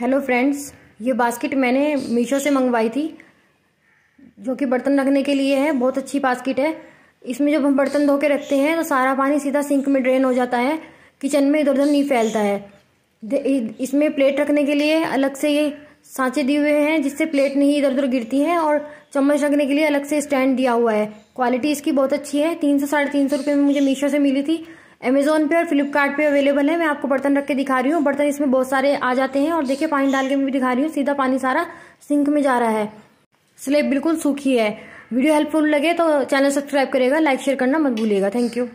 hello friends ये basket मैंने मीशो से मंगवाई थी जो कि बर्तन रखने के लिए है बहुत अच्छी बास्केट है इसमें जब हम बर्तन धो के रखते हैं तो सारा पानी सीधा सिंक में ड्रेन हो जाता है किचन में इधर उधर नहीं फैलता है इसमें प्लेट रखने के लिए अलग से ये सांचे दिए हुए हैं जिससे प्लेट नहीं इधर उधर गिरती है और चम्मच रखने के लिए अलग से स्टैंड दिया हुआ है क्वालिटी इसकी बहुत अच्छी है तीन सौ साढ़े तीन सौ रुपये में मुझे मीशो से मिली थी अमेजोन पे और फ्लिपकार्ट पे अवेलेबल है मैं आपको बर्तन रख के दिखा रही हूँ बर्तन इसमें बहुत सारे आ जाते हैं और देखिए पानी डाल के मैं भी दिखा रही हूँ सीधा पानी सारा सिंक में जा रहा है स्लेब बिल्कुल सूखी है वीडियो हेल्पफुल लगे तो चैनल सब्सक्राइब करेगा लाइक शेयर करना मत भूलिएगा थैंक यू